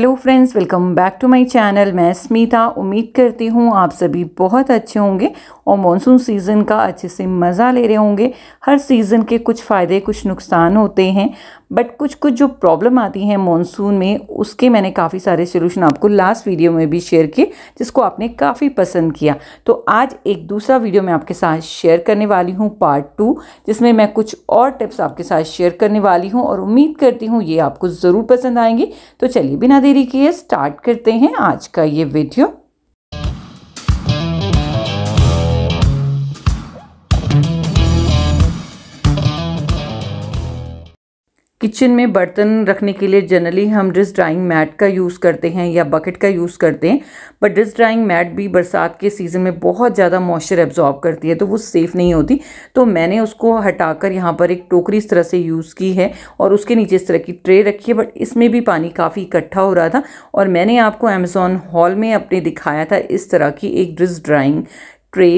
hello friends welcome back to my channel मैं स्मिता उम्मीद करती हूँ आप सभी बहुत अच्छे होंगे और मानसून सीज़न का अच्छे से मज़ा ले रहे होंगे हर सीज़न के कुछ फ़ायदे कुछ नुकसान होते हैं बट कुछ कुछ जो प्रॉब्लम आती हैं मानसून में उसके मैंने काफ़ी सारे सोल्यूशन आपको लास्ट वीडियो में भी शेयर किए जिसको आपने काफ़ी पसंद किया तो आज एक दूसरा वीडियो मैं आपके साथ शेयर करने वाली हूँ पार्ट टू जिसमें मैं कुछ और टिप्स आपके साथ शेयर करने वाली हूँ और उम्मीद करती हूँ ये आपको ज़रूर पसंद आएंगे तो चलिए बिना देरी किए स्टार्ट करते हैं आज का ये वीडियो किचन में बर्तन रखने के लिए जनरली हम डिश ड्राइंग मैट का यूज़ करते हैं या बकेट का यूज़ करते हैं बट डिश ड्राइंग मैट भी बरसात के सीज़न में बहुत ज़्यादा मॉइस्चर एब्जॉर्ब करती है तो वो सेफ़ नहीं होती तो मैंने उसको हटाकर यहाँ पर एक टोकरी इस तरह से यूज़ की है और उसके नीचे इस तरह की ट्रे रखी है बट इसमें भी पानी काफ़ी इकट्ठा हो रहा था और मैंने आपको अमेज़ोन हॉल में अपने दिखाया था इस तरह की एक डिश ड्राइंग ट्रे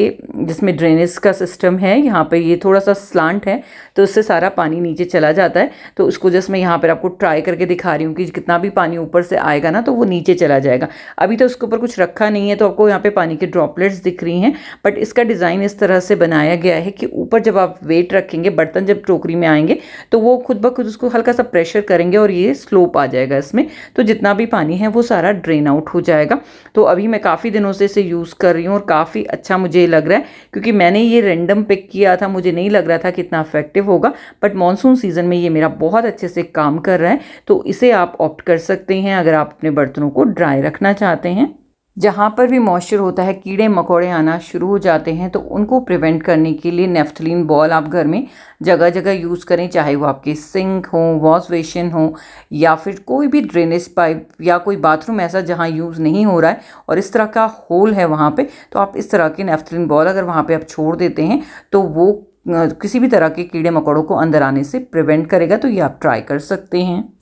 जिसमें ड्रेनेज का सिस्टम है यहाँ पे ये थोड़ा सा स्लांट है तो उससे सारा पानी नीचे चला जाता है तो उसको जस्ट मैं यहाँ पर आपको ट्राई करके दिखा रही हूँ कि कितना भी पानी ऊपर से आएगा ना तो वो नीचे चला जाएगा अभी तो उसके ऊपर कुछ रखा नहीं है तो आपको यहाँ पे पानी के ड्रॉपलेट्स दिख रही हैं बट इसका डिज़ाइन इस तरह से बनाया गया है कि ऊपर जब आप वेट रखेंगे बर्तन जब टोकरी में आएंगे तो वो खुद ब खुद उसको हल्का सा प्रेशर करेंगे और ये स्लोप आ जाएगा इसमें तो जितना भी पानी है वो सारा ड्रेन आउट हो जाएगा तो अभी मैं काफ़ी दिनों से इसे यूज़ कर रही हूँ और काफ़ी अच्छा मुझे लग रहा है क्योंकि मैंने ये रेंडम पिक किया था मुझे नहीं लग रहा था कि इतना होगा बट मानसून सीज़न में ये मेरा बहुत अच्छे से काम कर रहा है तो इसे आप ऑप्ट कर सकते हैं अगर आप अपने बर्तनों को ड्राई रखना चाहते हैं जहाँ पर भी मॉइस्चर होता है कीड़े मकोड़े आना शुरू हो जाते हैं तो उनको प्रिवेंट करने के लिए नेफ्थलीन बॉल आप घर में जगह जगह यूज़ करें चाहे वो आपके सिंक हो वॉश बेसिन हो या फिर कोई भी ड्रेनेज पाइप या कोई बाथरूम ऐसा जहाँ यूज़ नहीं हो रहा है और इस तरह का होल है वहाँ पर तो आप इस तरह के नेफ्थलीन बॉल अगर वहाँ पर आप छोड़ देते हैं तो वो किसी भी तरह के कीड़े मकोड़ों को अंदर आने से प्रिवेंट करेगा तो ये आप ट्राई कर सकते हैं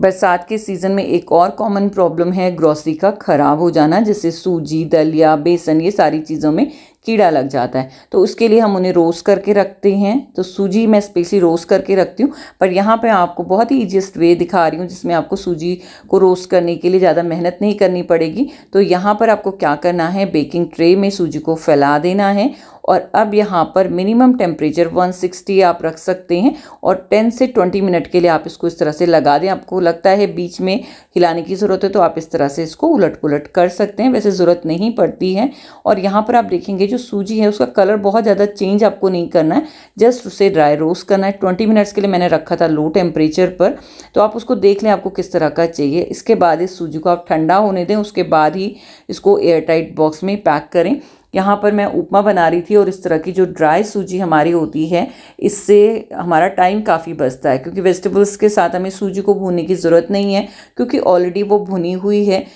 बरसात के सीज़न में एक और कॉमन प्रॉब्लम है ग्रॉसरी का ख़राब हो जाना जैसे सूजी दलिया बेसन ये सारी चीज़ों में कीड़ा लग जाता है तो उसके लिए हम उन्हें रोस्ट करके रखते हैं तो सूजी मैं स्पेशली रोस्ट करके रखती हूँ पर यहाँ पे आपको बहुत ही ईजिएस्ट वे दिखा रही हूँ जिसमें आपको सूजी को रोस्ट करने के लिए ज़्यादा मेहनत नहीं करनी पड़ेगी तो यहाँ पर आपको क्या करना है बेकिंग ट्रे में सूजी को फैला देना है और अब यहाँ पर मिनिमम टेम्परेचर 160 आप रख सकते हैं और 10 से 20 मिनट के लिए आप इसको इस तरह से लगा दें आपको लगता है बीच में हिलाने की ज़रूरत है तो आप इस तरह से इसको उलट पुलट कर सकते हैं वैसे ज़रूरत नहीं पड़ती है और यहाँ पर आप देखेंगे जो सूजी है उसका कलर बहुत ज़्यादा चेंज आपको नहीं करना है जस्ट उसे ड्राई रोस्ट करना है ट्वेंटी मिनट्स के लिए मैंने रखा था लो टेम्परेचर पर तो आप उसको देख लें आपको किस तरह का चाहिए इसके बाद इस सूजी को आप ठंडा होने दें उसके बाद ही इसको एयरटाइट बॉक्स में पैक करें यहाँ पर मैं उपमा बना रही थी और इस तरह की जो ड्राई सूजी हमारी होती है इससे हमारा टाइम काफ़ी बचता है क्योंकि वेजिटेबल्स के साथ हमें सूजी को भूनने की ज़रूरत नहीं है क्योंकि ऑलरेडी वो भुनी हुई है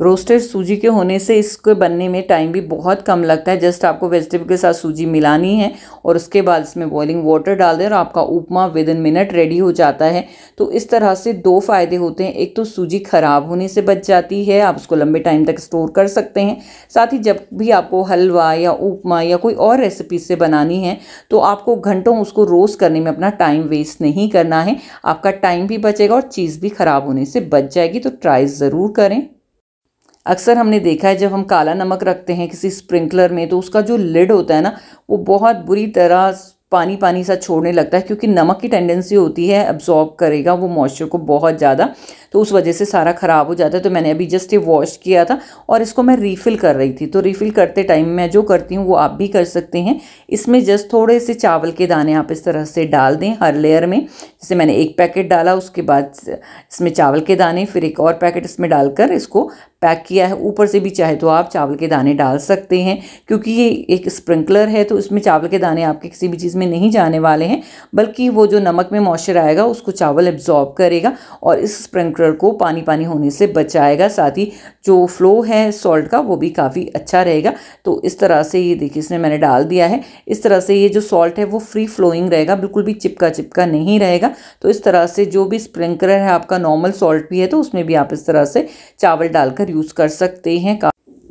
रोस्टेड सूजी के होने से इसको बनने में टाइम भी बहुत कम लगता है जस्ट आपको वेजिटेबल के साथ सूजी मिलानी है और उसके बाद इसमें बॉइलिंग वाटर डाल दें और आपका upma within minute ready हो जाता है तो इस तरह से दो फ़ायदे होते हैं एक तो सूजी ख़राब होने से बच जाती है आप उसको लंबे टाइम तक स्टोर कर सकते हैं साथ ही जब भी आपको हलवा या उपमा या कोई और रेसिपी से बनानी है तो आपको घंटों उसको रोस्ट करने में अपना टाइम वेस्ट नहीं करना है आपका टाइम भी बचेगा और चीज़ भी ख़राब होने से बच जाएगी तो ट्राई ज़रूर करें अक्सर हमने देखा है जब हम काला नमक रखते हैं किसी स्प्रिंकलर में तो उसका जो लिड होता है ना वो बहुत बुरी तरह पानी पानी सा छोड़ने लगता है क्योंकि नमक की टेंडेंसी होती है अब्जॉर्ब करेगा वो मॉइस्चर को बहुत ज़्यादा तो उस वजह से सारा ख़राब हो जाता है तो मैंने अभी जस्ट ये वॉश किया था और इसको मैं रीफ़िल कर रही थी तो रीफ़िल करते टाइम मैं जो करती हूँ वो आप भी कर सकते हैं इसमें जस्ट थोड़े से चावल के दाने आप इस तरह से डाल दें हर लेयर में जैसे मैंने एक पैकेट डाला उसके बाद इसमें चावल के दाने फिर एक और पैकेट इसमें डालकर इसको पैक किया है ऊपर से भी चाहे तो आप चावल के दाने डाल सकते हैं क्योंकि ये एक स्प्रिंकलर है तो इसमें चावल के दाने आपके किसी भी चीज़ में नहीं जाने वाले हैं बल्कि वो जो नमक में मॉइस्चर आएगा उसको चावल एब्जॉर्ब करेगा और इस स्प्रिंक फिल्टर को पानी पानी होने से बचाएगा साथ ही जो फ्लो है सॉल्ट का वो भी काफ़ी अच्छा रहेगा तो इस तरह से ये देखिए इसने मैंने डाल दिया है इस तरह से ये जो सॉल्ट है वो फ्री फ्लोइंग रहेगा बिल्कुल भी चिपका चिपका नहीं रहेगा तो इस तरह से जो भी स्प्रिंकलर है आपका नॉर्मल सॉल्ट भी है तो उसमें भी आप इस तरह से चावल डालकर यूज़ कर सकते हैं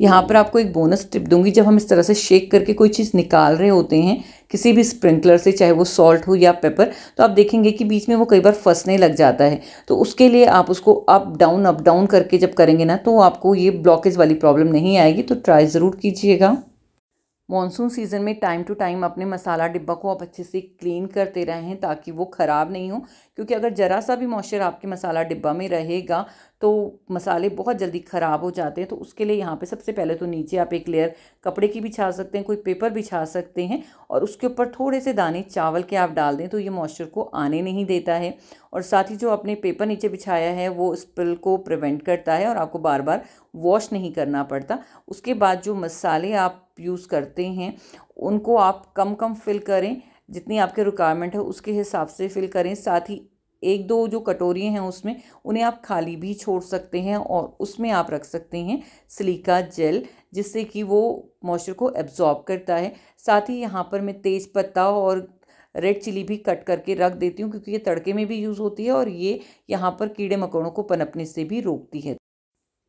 यहाँ पर आपको एक बोनस टिप दूंगी जब हम इस तरह से शेक करके कोई चीज़ निकाल रहे होते हैं किसी भी स्प्रिंकलर से चाहे वो सॉल्ट हो या पेपर तो आप देखेंगे कि बीच में वो कई बार फंसने लग जाता है तो उसके लिए आप उसको अप डाउन अप डाउन करके जब करेंगे ना तो आपको ये ब्लॉकेज वाली प्रॉब्लम नहीं आएगी तो ट्राई ज़रूर कीजिएगा मानसून सीज़न में टाइम टू टाइम अपने मसाला डिब्बा को आप अच्छे से क्लीन करते रहें ताकि वो ख़राब नहीं हो क्योंकि अगर ज़रा सा भी मॉइस्चर आपके मसाला डिब्बा में रहेगा तो मसाले बहुत जल्दी ख़राब हो जाते हैं तो उसके लिए यहाँ पे सबसे पहले तो नीचे आप एक लेयर कपड़े की बिछा सकते हैं कोई पेपर बिछा सकते हैं और उसके ऊपर थोड़े से दाने चावल के आप डाल दें तो ये मॉइस्चर को आने नहीं देता है और साथ ही जो आपने पेपर नीचे बिछाया है वो स्पिल को प्रिवेंट करता है और आपको बार बार वॉश नहीं करना पड़ता उसके बाद जो मसाले आप यूज़ करते हैं उनको आप कम कम फिल करें जितनी आपके रिक्वायरमेंट है उसके हिसाब से फिल करें साथ ही एक दो जो कटोरियाँ हैं उसमें उन्हें आप खाली भी छोड़ सकते हैं और उसमें आप रख सकते हैं सिलिका जेल जिससे कि वो मॉइस्चर को एब्जॉर्ब करता है साथ ही यहाँ पर मैं तेज़ पत्ता और रेड चिली भी कट करके रख देती हूँ क्योंकि ये तड़के में भी यूज़ होती है और ये यहाँ पर कीड़े मकोड़ों को पनपने से भी रोकती है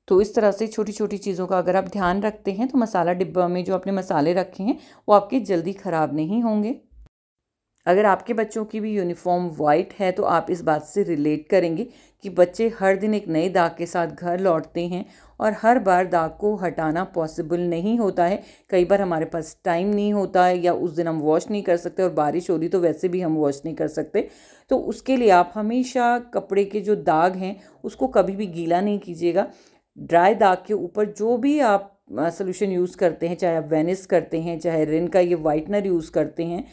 तो इस तरह से छोटी छोटी चीज़ों का अगर आप ध्यान रखते हैं तो मसाला डिब्बा में जो आपने मसाले रखे हैं वो आपके जल्दी ख़राब नहीं होंगे अगर आपके बच्चों की भी यूनिफॉर्म वाइट है तो आप इस बात से रिलेट करेंगे कि बच्चे हर दिन एक नए दाग के साथ घर लौटते हैं और हर बार दाग को हटाना पॉसिबल नहीं होता है कई बार हमारे पास टाइम नहीं होता है या उस दिन हम वॉश नहीं कर सकते और बारिश हो रही तो वैसे भी हम वॉश नहीं कर सकते तो उसके लिए आप हमेशा कपड़े के जो दाग हैं उसको कभी भी गीला नहीं कीजिएगा ड्राई दाग के ऊपर जो भी आप सोल्यूशन यूज़ करते हैं चाहे आप वेनिस करते हैं चाहे रिन का ये वाइटनर यूज़ करते हैं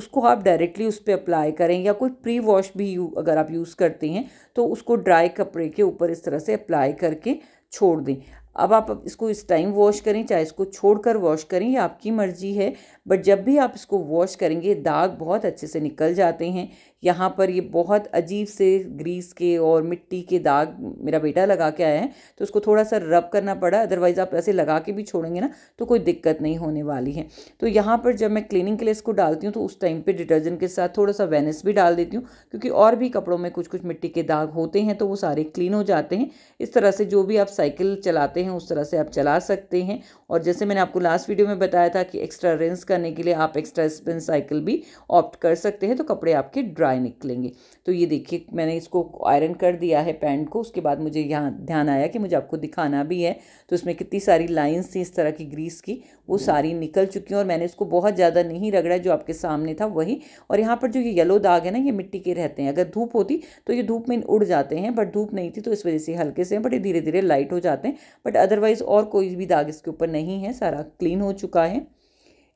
उसको आप डायरेक्टली उस पर अप्लाई करें या कोई प्री वॉश भी यू अगर आप यूज़ करते हैं तो उसको ड्राई कपड़े के ऊपर इस तरह से अप्लाई करके छोड़ दें अब आप इसको इस टाइम वॉश करें चाहे इसको छोड़ कर वॉश करें ये आपकी मर्ज़ी है बट जब भी आप इसको वॉश करेंगे दाग बहुत अच्छे से निकल जाते हैं यहाँ पर ये बहुत अजीब से ग्रीस के और मिट्टी के दाग मेरा बेटा लगा के आया है तो उसको थोड़ा सा रब करना पड़ा अदरवाइज़ आप ऐसे लगा के भी छोड़ेंगे ना तो कोई दिक्कत नहीं होने वाली है तो यहाँ पर जब मैं क्लीनिंग के लिए इसको डालती हूँ तो उस टाइम पर डिटर्जेंट के साथ थोड़ा सा वेनिस भी डाल देती हूँ क्योंकि और भी कपड़ों में कुछ कुछ मिट्टी के दाग होते हैं तो वो सारे क्लीन हो जाते हैं इस तरह से जो भी आप साइकिल चलाते हैं उस तरह से आप चला सकते हैं और जैसे मैंने आपको लास्ट वीडियो में बताया था कि एक्स्ट्रा रेंस करने के लिए आप एक्स्ट्रा स्पिन साइकिल भी ऑप्ट कर सकते हैं तो कपड़े आपके ड्राई सिवाय निकलेंगे तो ये देखिए मैंने इसको आयरन कर दिया है पैंट को उसके बाद मुझे यहाँ ध्यान आया कि मुझे आपको दिखाना भी है तो इसमें कितनी सारी लाइन्स थी इस तरह की ग्रीस की वो सारी निकल चुकी हैं और मैंने इसको बहुत ज़्यादा नहीं रगड़ा जो आपके सामने था वही और यहाँ पर जो ये येलो दाग है ना ये मिट्टी के रहते हैं अगर धूप होती तो ये धूप में उड़ जाते हैं बट धूप नहीं थी तो इस वजह से हल्के से बट ये धीरे धीरे लाइट हो जाते हैं बट अदरवाइज़ और कोई भी दाग इसके ऊपर नहीं है सारा क्लीन हो चुका है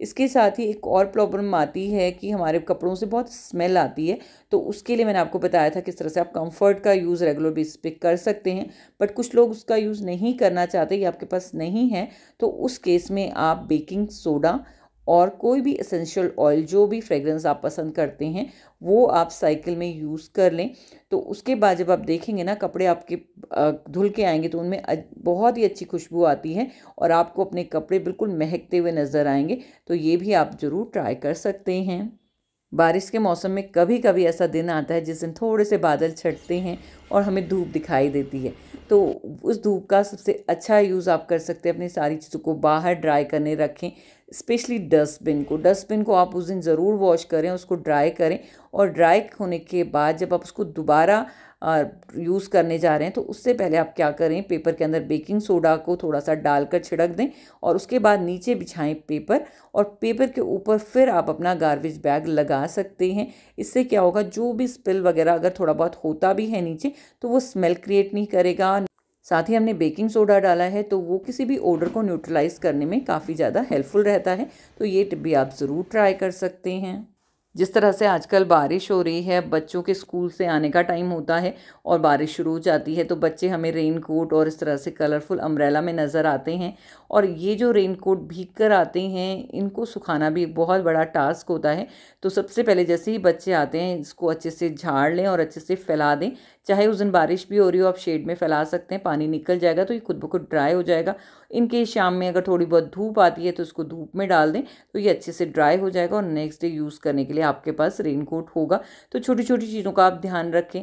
इसके साथ ही एक और प्रॉब्लम आती है कि हमारे कपड़ों से बहुत स्मेल आती है तो उसके लिए मैंने आपको बताया था किस तरह से आप कंफर्ट का यूज़ रेगुलर बेसिस पे कर सकते हैं बट कुछ लोग उसका यूज़ नहीं करना चाहते या आपके पास नहीं है तो उस केस में आप बेकिंग सोडा और कोई भी एसेंशियल ऑयल जो भी फ्रेगरेंस आप पसंद करते हैं वो आप साइकिल में यूज़ कर लें तो उसके बाद जब आप देखेंगे ना कपड़े आपके धुल के आएंगे तो उनमें बहुत ही अच्छी खुशबू आती है और आपको अपने कपड़े बिल्कुल महकते हुए नज़र आएंगे तो ये भी आप ज़रूर ट्राई कर सकते हैं बारिश के मौसम में कभी कभी ऐसा दिन आता है जिस दिन थोड़े से बादल छटते हैं और हमें धूप दिखाई देती है तो उस धूप का सबसे अच्छा यूज़ आप कर सकते हैं अपनी सारी चीज़ों को बाहर ड्राई करने रखें स्पेशली डस्टबिन को डस्टबिन को आप उस दिन ज़रूर वॉश करें उसको ड्राई करें और ड्राई होने के बाद जब आप उसको दोबारा यूज़ करने जा रहे हैं तो उससे पहले आप क्या करें पेपर के अंदर बेकिंग सोडा को थोड़ा सा डालकर छिड़क दें और उसके बाद नीचे बिछाएं पेपर और पेपर के ऊपर फिर आप अपना गार्बेज बैग लगा सकते हैं इससे क्या होगा जो भी स्पिल वगैरह अगर थोड़ा बहुत होता भी है नीचे तो वो स्मेल क्रिएट नहीं करेगा साथ ही हमने बेकिंग सोडा डाला है तो वो किसी भी ऑर्डर को न्यूट्रलाइज करने में काफ़ी ज़्यादा हेल्पफुल रहता है तो ये टिप भी आप ज़रूर ट्राई कर सकते हैं जिस तरह से आजकल बारिश हो रही है बच्चों के स्कूल से आने का टाइम होता है और बारिश शुरू हो जाती है तो बच्चे हमें रेन कोट और इस तरह से कलरफुल अम्ब्रेला में नज़र आते हैं और ये जो रेन कोट भीग कर आते हैं इनको सुखाना भी बहुत बड़ा टास्क होता है तो सबसे पहले जैसे ही बच्चे आते हैं इसको अच्छे से झाड़ लें और अच्छे से फैला दें चाहे उस दिन बारिश भी हो रही हो आप शेड में फैला सकते हैं पानी निकल जाएगा तो ये खुद ब खुद ड्राई हो जाएगा इनके शाम में अगर थोड़ी बहुत धूप आती है तो इसको धूप में डाल दें तो ये अच्छे से ड्राई हो जाएगा और नेक्स्ट डे यूज़ करने के लिए आपके पास रेनकोट होगा तो छोटी छोटी चीज़ों का आप ध्यान रखें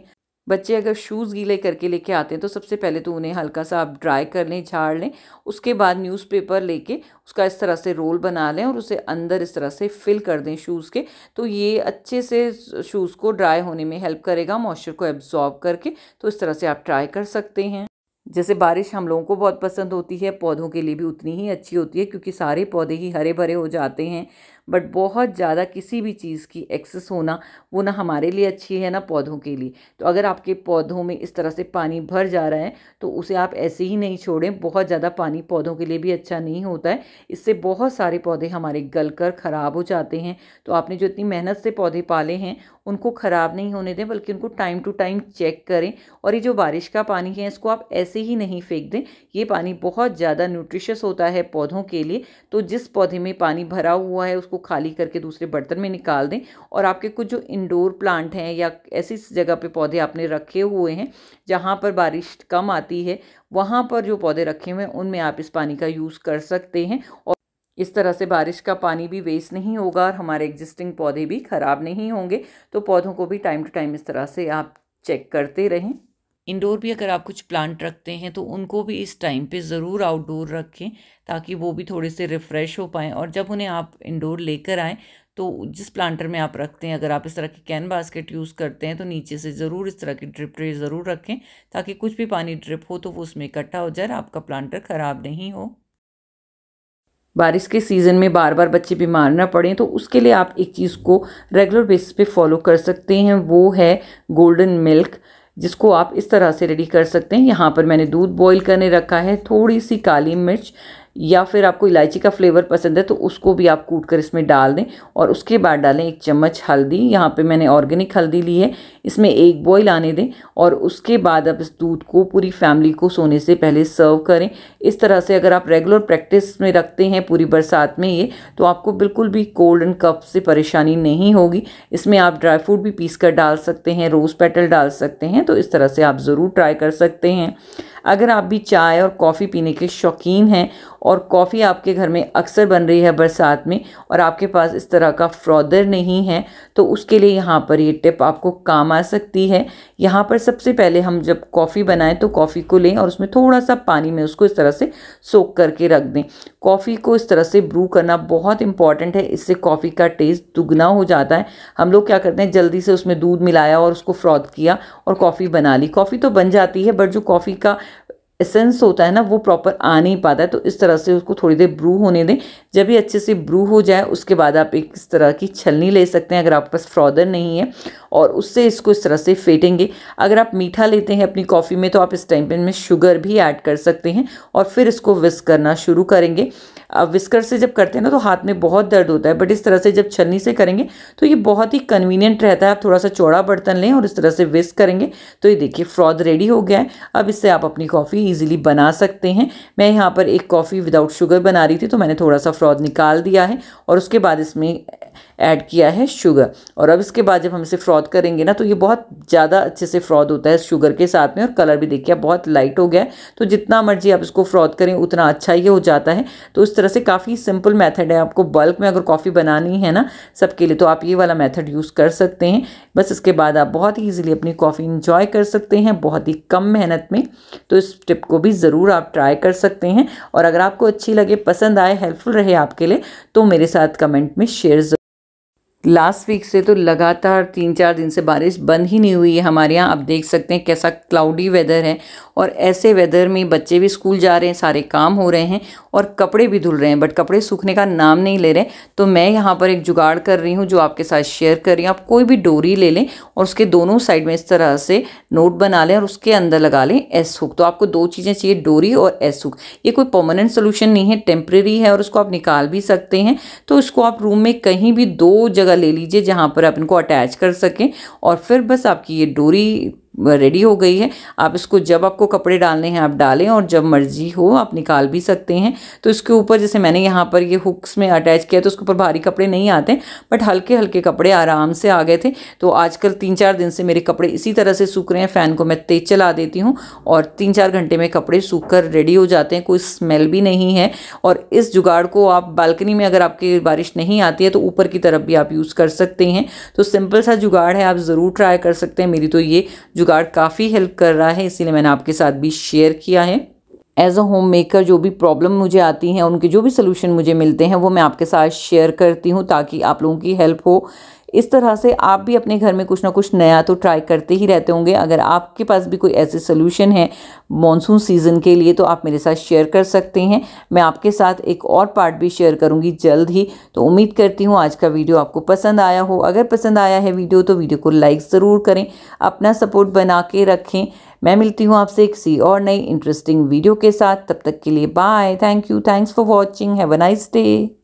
बच्चे अगर शूज़ गीले करके लेके आते हैं तो सबसे पहले तो उन्हें हल्का सा आप ड्राई कर लें झाड़ लें उसके बाद न्यूज़पेपर लेके उसका इस तरह से रोल बना लें और उसे अंदर इस तरह से फिल कर दें शूज़ के तो ये अच्छे से शूज़ को ड्राई होने में हेल्प करेगा मॉइस्चर को एब्जॉर्ब करके तो इस तरह से आप ट्राई कर सकते हैं जैसे बारिश हम लोगों को बहुत पसंद होती है पौधों के लिए भी उतनी ही अच्छी होती है क्योंकि सारे पौधे ही हरे भरे हो जाते हैं बट बहुत ज़्यादा किसी भी चीज़ की एक्सेस होना वो ना हमारे लिए अच्छी है ना पौधों के लिए तो अगर आपके पौधों में इस तरह से पानी भर जा रहा है तो उसे आप ऐसे ही नहीं छोड़ें बहुत ज़्यादा पानी पौधों के लिए भी अच्छा नहीं होता है इससे बहुत सारे पौधे हमारे गल कर ख़राब हो जाते हैं तो आपने जो इतनी मेहनत से पौधे पाले हैं उनको ख़राब नहीं होने दें बल्कि उनको टाइम टू टाइम चेक करें और ये जो बारिश का पानी है इसको आप ऐसे ही नहीं फेंक दें ये पानी बहुत ज़्यादा न्यूट्रिशस होता है पौधों के लिए तो जिस पौधे में पानी भरा हुआ है उसको उसको खाली करके दूसरे बर्तन में निकाल दें और आपके कुछ जो इंडोर प्लांट हैं या ऐसी जगह पे पौधे आपने रखे हुए हैं जहाँ पर बारिश कम आती है वहाँ पर जो पौधे रखे हुए हैं उनमें आप इस पानी का यूज़ कर सकते हैं और इस तरह से बारिश का पानी भी वेस्ट नहीं होगा और हमारे एग्जिस्टिंग पौधे भी ख़राब नहीं होंगे तो पौधों को भी टाइम टू टाइम इस तरह से आप चेक करते रहें इंडोर भी अगर आप कुछ प्लांट रखते हैं तो उनको भी इस टाइम पे ज़रूर आउटडोर रखें ताकि वो भी थोड़े से रिफ़्रेश हो पाएँ और जब उन्हें आप इंडोर लेकर आएँ तो जिस प्लांटर में आप रखते हैं अगर आप इस तरह की कैन बास्केट यूज़ करते हैं तो नीचे से ज़रूर इस तरह की ड्रिप ट्रे ज़रूर रखें ताकि कुछ भी पानी ड्रिप हो तो वो उसमें इकट्ठा हो जाए आपका प्लांटर ख़राब नहीं हो बारिश के सीज़न में बार बार बच्चे बीमार ना पड़ें तो उसके लिए आप एक चीज़ को रेगुलर बेसिस पे फॉलो कर सकते हैं वो है गोल्डन मिल्क जिसको आप इस तरह से रेडी कर सकते हैं यहाँ पर मैंने दूध बॉईल करने रखा है थोड़ी सी काली मिर्च या फिर आपको इलायची का फ्लेवर पसंद है तो उसको भी आप कूट कर इसमें डाल दें और उसके बाद डालें एक चम्मच हल्दी यहाँ पे मैंने ऑर्गेनिक हल्दी ली है इसमें एक बॉयल आने दें और उसके बाद आप इस दूध को पूरी फैमिली को सोने से पहले सर्व करें इस तरह से अगर आप रेगुलर प्रैक्टिस में रखते हैं पूरी बरसात में ये तो आपको बिल्कुल भी कोल्ड एंड कप से परेशानी नहीं होगी इसमें आप ड्राई फ्रूट भी पीस कर डाल सकते हैं रोज़ पेटल डाल सकते हैं तो इस तरह से आप ज़रूर ट्राई कर सकते हैं अगर आप भी चाय और कॉफ़ी पीने के शौकीन हैं और कॉफ़ी आपके घर में अक्सर बन रही है बरसात में और आपके पास इस तरह का फ्रॉदर नहीं है तो उसके लिए यहाँ पर ये टिप आपको काम आ सकती है यहाँ पर सबसे पहले हम जब कॉफ़ी बनाएं तो कॉफ़ी को लें और उसमें थोड़ा सा पानी में उसको इस तरह से सोख करके रख दें कॉफ़ी को इस तरह से ब्रू करना बहुत इंपॉर्टेंट है इससे कॉफ़ी का टेस्ट दुगना हो जाता है हम लोग क्या करते हैं जल्दी से उसमें दूध मिलाया और उसको फ्रॉद किया और कॉफ़ी बना ली कॉफ़ी तो बन जाती है बट जो कॉफ़ी का एसेंस होता है ना वो प्रॉपर आ नहीं पाता है तो इस तरह से उसको थोड़ी देर ब्रू होने दें जब ये अच्छे से ब्रू हो जाए उसके बाद आप एक इस तरह की छलनी ले सकते हैं अगर आपके पास फ्रॉदर नहीं है और उससे इसको इस तरह से फेंटेंगे अगर आप मीठा लेते हैं अपनी कॉफ़ी में तो आप इस टाइम पर में शुगर भी ऐड कर सकते हैं और फिर इसको विस्क करना शुरू करेंगे अब विस्कर से जब करते हैं ना तो हाथ में बहुत दर्द होता है बट इस तरह से जब छलनी से करेंगे तो ये बहुत ही कन्वीनियंट रहता है आप थोड़ा सा चौड़ा बर्तन लें और इस तरह से विस्क करेंगे तो ये देखिए फ्रॉद रेडी हो गया है अब इससे आप अपनी कॉफ़ी ईजिली बना सकते हैं मैं यहाँ पर एक कॉफ़ी विदाउट शुगर बना रही थी तो मैंने थोड़ा सा फ्रॉद निकाल दिया है और उसके बाद इसमें ऐड किया है शुगर और अब इसके बाद जब हम इसे फ्रॉड करेंगे ना तो ये बहुत ज़्यादा अच्छे से फ्रॉड होता है शुगर के साथ में और कलर भी देखिए बहुत लाइट हो गया है तो जितना मर्जी आप इसको फ्रॉड करें उतना अच्छा ये हो जाता है तो उस तरह से काफ़ी सिंपल मैथड है आपको बल्क में अगर कॉफ़ी बनानी है ना सबके लिए तो आप ये वाला मैथड यूज़ कर सकते हैं बस इसके बाद आप बहुत ही ईजिली अपनी कॉफ़ी इंजॉय कर सकते हैं बहुत ही कम मेहनत में तो इस टिप को भी ज़रूर आप ट्राई कर सकते हैं और अगर आपको अच्छी लगे पसंद आए हेल्पफुल रहे आपके लिए तो मेरे साथ कमेंट में शेयर लास्ट वीक से तो लगातार तीन चार दिन से बारिश बंद ही नहीं हुई है हमारे यहाँ आप देख सकते हैं कैसा क्लाउडी वेदर है और ऐसे वेदर में बच्चे भी स्कूल जा रहे हैं सारे काम हो रहे हैं और कपड़े भी धुल रहे हैं बट कपड़े सूखने का नाम नहीं ले रहे तो मैं यहाँ पर एक जुगाड़ कर रही हूँ जो आपके साथ शेयर कर रही हूँ आप कोई भी डोरी ले लें और उसके दोनों साइड में इस तरह से नोट बना लें और उसके अंदर लगा लें एस हुक तो आपको दो चीज़ें चाहिए डोरी और एस हुक ये कोई परमानेंट सोल्यूशन नहीं है टेम्प्रेरी है और उसको आप निकाल भी सकते हैं तो इसको आप रूम में कहीं भी दो जगह जगह ले लीजिए जहाँ पर आप इनको अटैच कर सकें और फिर बस आपकी ये डोरी रेडी हो गई है आप इसको जब आपको कपड़े डालने हैं आप डालें और जब मर्जी हो आप निकाल भी सकते हैं तो इसके ऊपर जैसे मैंने यहाँ पर ये हुक्स में अटैच किया तो उसके ऊपर भारी कपड़े नहीं आते बट हल्के हल्के कपड़े आराम से आ गए थे तो आजकल तीन चार दिन से मेरे कपड़े इसी तरह से सूख रहे हैं फ़ैन को मैं तेज चला देती हूँ और तीन चार घंटे में कपड़े सूख कर रेडी हो जाते हैं कोई स्मेल भी नहीं है और इस जुगाड़ को आप बालकनी में अगर आपकी बारिश नहीं आती है तो ऊपर की तरफ भी आप यूज़ कर सकते हैं तो सिंपल सा जुगाड़ है आप ज़रूर ट्राई कर सकते हैं मेरी तो ये जुगाड़ काफ़ी हेल्प कर रहा है इसीलिए मैंने आपके साथ भी शेयर किया है एज अ होम मेकर जो भी प्रॉब्लम मुझे आती हैं उनके जो भी सोल्यूशन मुझे मिलते हैं वो मैं आपके साथ शेयर करती हूँ ताकि आप लोगों की हेल्प हो इस तरह से आप भी अपने घर में कुछ ना कुछ नया तो ट्राई करते ही रहते होंगे अगर आपके पास भी कोई ऐसे सोल्यूशन है मानसून सीज़न के लिए तो आप मेरे साथ शेयर कर सकते हैं मैं आपके साथ एक और पार्ट भी शेयर करूंगी जल्द ही तो उम्मीद करती हूँ आज का वीडियो आपको पसंद आया हो अगर पसंद आया है वीडियो तो वीडियो को लाइक ज़रूर करें अपना सपोर्ट बना के रखें मैं मिलती हूँ आपसे किसी और नई इंटरेस्टिंग वीडियो के साथ तब तक के लिए bye thank you thanks for watching have a nice day